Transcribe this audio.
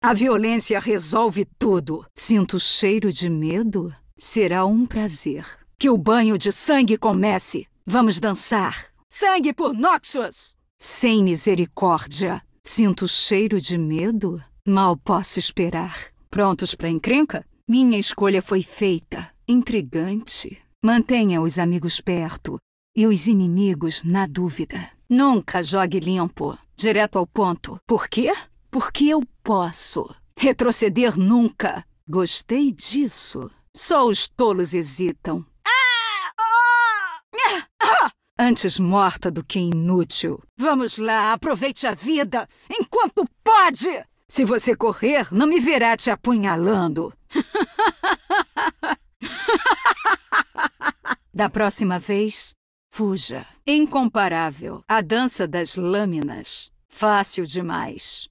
A violência resolve tudo. Sinto cheiro de medo? Será um prazer. Que o banho de sangue comece. Vamos dançar. Sangue por Noxus! Sem misericórdia. Sinto cheiro de medo? Mal posso esperar. Prontos para encrenca? Minha escolha foi feita. Intrigante. Mantenha os amigos perto e os inimigos na dúvida. Nunca jogue limpo, direto ao ponto. Por quê? Porque eu posso. Retroceder nunca. Gostei disso. Só os tolos hesitam. Antes morta do que inútil. Vamos lá, aproveite a vida enquanto pode. Se você correr, não me verá te apunhalando. da próxima vez, fuja. Incomparável. A dança das lâminas. Fácil demais.